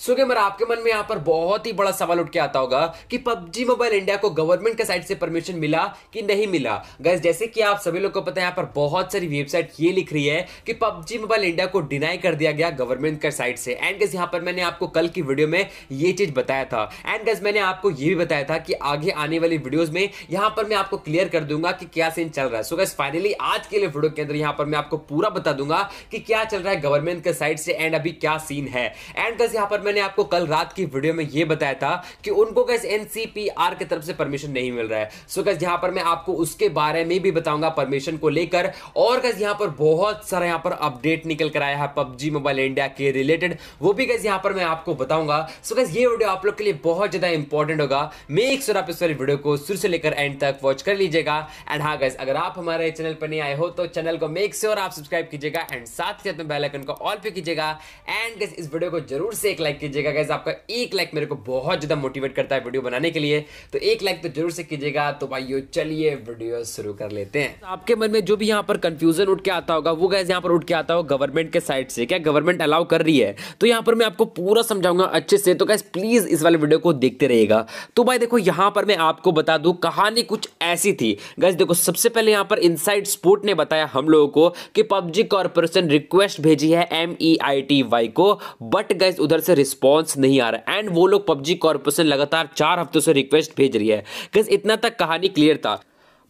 सो gamer आपके मन में यहाँ पर बहुत ही बड़ा सवाल उठ के आता होगा कि पबजी मोबाइल इंडिया को गवर्नमेंट के साइड से परमिशन मिला कि नहीं मिला गैस जैसे कि आप सभी लोग को पता है यहाँ पर बहुत सारी वेबसाइट ये लिख रही है कि पबजी मोबाइल इंडिया को डिनाई कर दिया गया गवर्नमेंट के साइड से एंड गैस यहाँ पर मैंने आपको कल की वीडियो में ये चीज बताया था एंड गैस मैंने आपको ये भी बताया था कि आगे आने वाली वीडियोज में यहाँ पर मैं आपको क्लियर कर दूंगा कि क्या सीन चल रहा है सो गैस फाइनली आज के लिए वीडियो के अंदर यहाँ पर मैं आपको पूरा बता दूंगा कि क्या चल रहा है गवर्नमेंट के साइड से एंड अभी क्या सीन है एंड गैस यहाँ पर मैंने आपको कल रात की वीडियो में ये बताया था कि उनको कैसे एनसीपीआर की तरफ से परमिशन नहीं मिल रहा है सो कैसे यहां पर मैं आपको उसके बारे में भी बताऊंगा परमिशन को लेकर और कैसे यहां पर बहुत सारा यहां पर अपडेट निकल कर आया है पबजी मोबाइल इंडिया के रिलेटेड वो भी कैसे यहां पर मैं आपको बताऊंगा सो कैसे ये वीडियो आप लोग के लिए बहुत ज्यादा इंपॉर्टेंट होगा मेक श्योर आप इस वाली वीडियो को शुरू से लेकर एंड तक वॉच कर लीजिएगा एंड हाँ गैस अगर आप हमारे चैनल पर नहीं आए हो तो चैनल को मेक श्योर आप सब्सक्राइब कीजिएगा एंड साथ ही साथ में बेलाइकन को ऑल पे कीजिएगा एंड इस वीडियो को जरूर से एक लाइक लाइक कीजिएगा गैस आपका एक लाइक मेरे को बहुत ज़्यादा मोटिवेट करता है वीडियो बनाने के लिए तो एक लाइक तो जरूर से कीजिएगा तो भाई चलिए वीडियो शुरू कर लेते हैं आपके मन में जो भी यहाँ पर कंफ्यूजन उठ के आता होगा वो गैस यहाँ पर उठ के आता होगा गवर्नमेंट के साइड से क्या गवर्नमेंट अलाउ कर रही है तो यहाँ पर मैं आपको पूरा समझाऊंगा अच्छे से तो गैस प्लीज़ इस वाले वीडियो को देखते रहेगा तो भाई देखो यहाँ पर मैं आपको बता दू कहानी कुछ ऐसी थी गैस देखो सबसे पहले यहाँ पर इनसाइड स्पोर्ट ने बताया हम लोगों को कि पबजी कॉर्पोरेशन रिक्वेस्ट भेजी है M E I T Y को बट गैस उधर से रिस्पॉन्स नहीं आ रहा एंड वो लोग पबजी कॉर्पोरेशन लगातार चार हफ्तों से रिक्वेस्ट भेज रही है गज इतना तक कहानी क्लियर था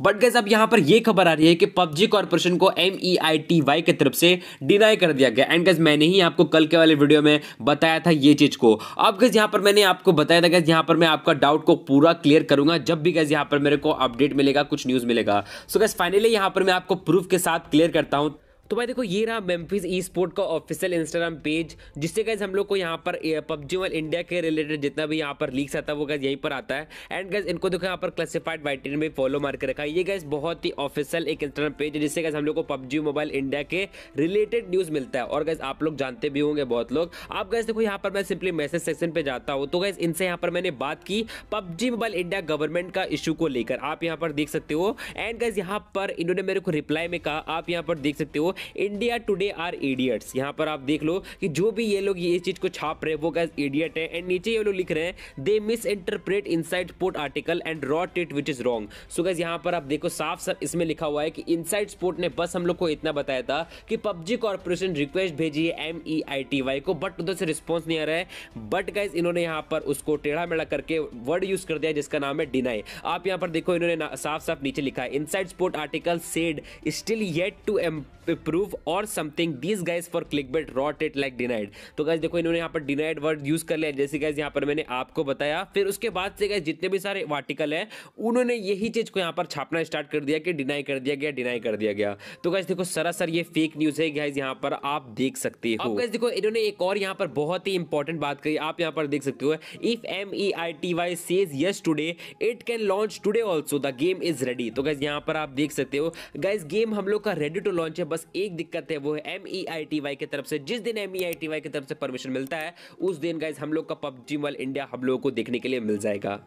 बट गैस अब यहाँ पर ये खबर आ रही है कि पबजी कॉर्पोरेशन को M E I T Y की तरफ से डिनाई कर दिया गया एंड गैस मैंने ही आपको कल के वाले वीडियो में बताया था ये चीज़ को अब गैस यहाँ पर मैंने आपको बताया था गैस यहाँ पर मैं आपका डाउट को पूरा क्लियर करूंगा जब भी गैस यहाँ पर मेरे को अपडेट मिलेगा कुछ न्यूज़ मिलेगा सो so गैस फाइनली यहाँ पर मैं आपको प्रूफ के साथ क्लियर करता हूँ तो भाई देखो ये रहा मेम्फिस ई स्पोर्ट का ऑफिशियल इंस्टाग्राम पेज जिससे गैस हम लोग को यहाँ पर पबजी मोबाइल इंडिया के रिलेटेड जितना भी यहाँ पर लीक्स आता है वो गैस यहीं पर आता है एंड गैस इनको देखो यहाँ पर क्लासिफाइड वाइटिन में फॉलो मार के रखा है ये गैस बहुत ही ऑफिशियल एक इंस्टाग्राम पेज है जिससे गैस हम लोग को पबजी मोबाइल इंडिया के रिलेटेड न्यूज़ मिलता है और गैस आप लोग जानते भी होंगे बहुत लोग आप गैस देखो यहाँ पर मैं सिंपली मैसेज सेक्शन पर जाता हूँ तो गैस इनसे यहाँ पर मैंने बात की पबजी मोबाइल इंडिया गवर्नमेंट का इशू को लेकर आप यहाँ पर देख सकते हो एंड गैस यहाँ पर इन्होंने मेरे को रिप्लाई में कहा आप यहाँ पर देख सकते हो इंडिया टुडे आर इडियट्स यहाँ पर आप देख लो कि जो भी ये लोग ये चीज़ को छाप रहे वो गैस इडियट है एंड नीचे ये लोग लिख रहे हैं they misinterpret inside sport article and wrote it which is wrong so guys यहाँ पर आप देखो साफ साफ इसमें लिखा हुआ है कि इन साइड स्पोर्ट ने बस हम लोग को इतना बताया था कि पबजी कॉर्पोरेशन रिक्वेस्ट भेजी है M E I T Y को बट उधर से रिस्पॉन्स नहीं आ रहा है बट गैस इन्होंने यहाँ पर उसको टेढ़ा मेढ़ा करके वर्ड यूज़ कर दिया जिसका नाम है डिनाई आप यहाँ पर देखो इन्होंने साफ साफ नीचे लिखा है inside sport article said still yet to am prove और something this guys for click bait wrote it like denied तो गाइज देखो इन्होंने यहाँ पर डिनाइड वर्ड यूज कर लिया जैसे गाइज यहाँ पर मैंने आपको बताया फिर उसके बाद से गाइज जितने भी सारे आर्टिकल है उन्होंने यही चीज को यहाँ पर छापना स्टार्ट कर दिया कि डिनाई कर दिया गया डिनाई कर दिया गया तो गाइज देखो सरासर ये फेक न्यूज है गाइज यहाँ पर आप देख सकते हो गाइज देखो इन्होंने एक और यहाँ पर बहुत ही इंपॉर्टेंट बात कही आप यहाँ पर देख सकते हो if M E I T Y says yes today it can launch today also the game is ready तो गाइज यहाँ पर आप देख सकते हो गाइज गेम हम लोग का रेडी टू लॉन्च है बस एक दिक्कत है वो है M E I T Y की तरफ से जिस दिन M E I T Y की तरफ से परमिशन मिलता है उस दिन गाइज हम लोग का पबजी मॉल इंडिया हम लोगों को देखने के लिए मिल जाएगा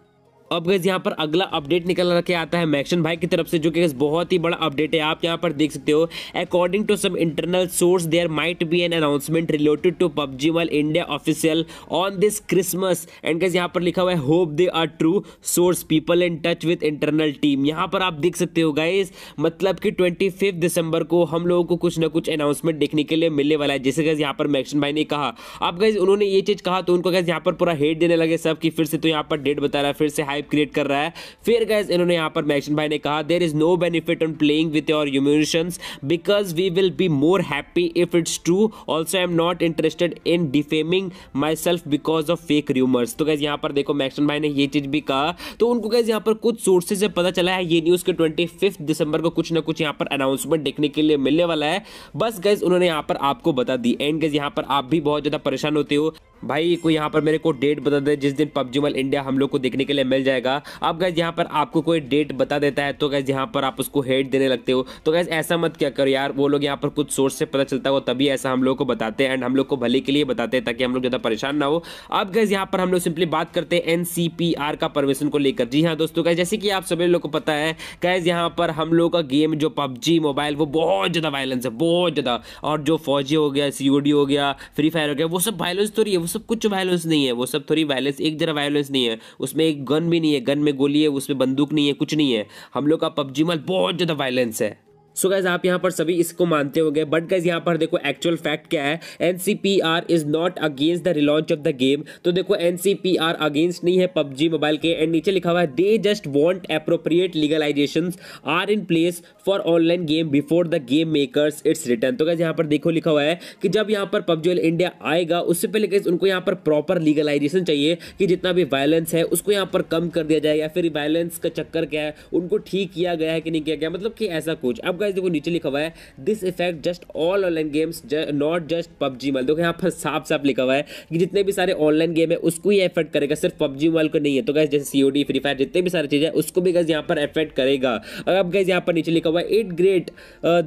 अब गैस यहाँ पर अगला अपडेट निकल रखे आता है मैक्शन भाई की तरफ से जो कि बहुत ही बड़ा अपडेट है आप यहाँ पर देख सकते हो according to some internal source there might be an announcement related to PUBG वाल India official on this Christmas and guys यहाँ पर लिखा हुआ है hope they are true source people in touch with internal team यहाँ पर आप देख सकते हो गाइज मतलब कि ट्वेंटी दिसंबर को हम लोगों को कुछ ना कुछ अनाउंसमेंट देखने के लिए मिलने वाला है जैसे गैस यहाँ पर मैक्शन भाई ने कहा अब गैस उन्होंने ये चीज़ कहा तो उनको गैस यहाँ पर पूरा हेट देने लगे सब कि फिर से तो यहाँ पर डेट बता रहा है फिर से हाई हाइप क्रिएट कर रहा है फिर गैस इन्होंने यहाँ पर मैक्शन भाई ने कहा there is no benefit on playing with your emotions because we will be more happy if it's true also I am not interested in defaming myself because of fake rumours तो guys यहाँ पर देखो मैक्शन भाई ने ये चीज़ भी कहा तो उनको गैस यहाँ पर कुछ सोर्सेज से पता चला है ये न्यूज़ के ट्वेंटी दिसंबर को कुछ ना कुछ यहाँ पर अनाउंसमेंट देखने के लिए मिलने वाला है बस गैस उन्होंने यहाँ पर आपको बता दी एंड गैस यहाँ पर आप भी बहुत ज़्यादा परेशान होते हो भाई कोई यहाँ पर मेरे को डेट बता दे जिस दिन पबजी मल इंडिया हम लोग को देखने के लिए मिल जाएगा अब गैस यहाँ पर आपको कोई डेट बता देता है तो गैस यहाँ पर आप उसको हेट देने लगते हो तो गैस ऐसा मत क्या करो यार वो लोग यहाँ पर कुछ सोर्स से पता चलता हो तभी ऐसा हम लोग को बताते हैं एंड हम लोग को भले के लिए बताते हैं ताकि हम लोग ज़्यादा परेशान ना हो अब गैस यहाँ पर हम लोग सिंपली बात करते हैं एन का परमिशन को लेकर जी हाँ दोस्तों गैस जैसे कि आप सभी लोग को पता है गैस यहाँ पर हम लोग का गेम जो पबजी मोबाइल वो बहुत ज़्यादा वायलेंस है बहुत ज़्यादा और जो फौजी हो गया सी हो गया फ्री फायर हो गया वो सब वायलेंस तो रही है सब कुछ वायलेंस नहीं है वो सब थोड़ी वायलेंस एक जरा वायलेंस नहीं है उसमें एक गन भी नहीं है गन में गोली है उसमें बंदूक नहीं है कुछ नहीं है हम लोग का पबजी मॉल बहुत ज़्यादा वायलेंस है सो so गैज आप यहाँ पर सभी इसको मानते होंगे बट गैज यहाँ पर देखो एक्चुअल फैक्ट क्या है N C P R is not against the relaunch of the game तो देखो N C P R against नहीं है पबजी मोबाइल के एंड नीचे लिखा हुआ है they just want appropriate legalisation are in place for online game before the game makers it's return तो गैज यहाँ पर देखो लिखा हुआ है कि जब यहाँ पर पबजी इंडिया आएगा उससे पहले गैस उनको यहाँ पर प्रॉपर लीगलाइजेशन चाहिए कि जितना भी वायलेंस है उसको यहाँ पर कम कर दिया जाए या फिर वायलेंस का चक्कर क्या है उनको ठीक किया गया है कि नहीं किया गया मतलब कि ऐसा कुछ अब गाइस देखो नीचे लिखा हुआ है this effect just all online games not just PUBG Mobile देखो यहाँ पर साफ साफ लिखा हुआ है कि जितने भी सारे ऑनलाइन गेम है उसको ही इफेक्ट करेगा सिर्फ पबजी मोबाइल को नहीं है तो गैस जैसे सी फ्री फायर जितने भी सारी है उसको भी गैस यहाँ पर इफेक्ट करेगा और अब गैस यहाँ पर नीचे लिखा हुआ है it great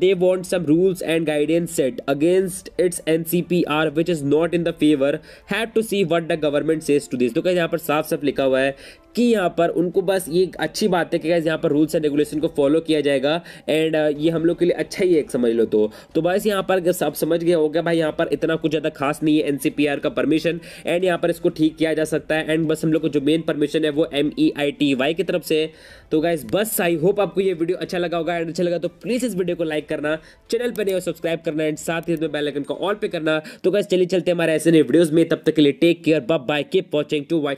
they want some rules and guidance set against its N C is not in the favour have to see what the government says to this तो गैस यहाँ पर साफ साफ लिखा हुआ है कि यहाँ पर उनको बस ये अच्छी बात है कि गैस यहाँ पर रूल्स एंड रेगुलेशन को फॉलो किया जाएगा एंड ये हम लोग के लिए अच्छा ही है समझ लो तो तो बस यहाँ पर सब समझ गया होगा भाई यहाँ पर इतना कुछ ज़्यादा खास नहीं है एनसीपीआर का परमिशन एंड यहाँ पर इसको ठीक किया जा सकता है एंड बस हम लोग को जो मेन परमिशन है वो M E I T Y की तरफ से तो गाइज बस आई होप आपको ये वीडियो अच्छा लगा होगा एंड अच्छा लगा तो प्लीज़ इस वीडियो को लाइक करना चैनल पर नहीं हो सब्सक्राइब करना एंड साथ ही इसमें बेलाइकन को ऑल पे करना तो गाइज चलिए चलते हमारे ऐसे नए वीडियोज़ में तब तक के लिए take care bye keep watching two Y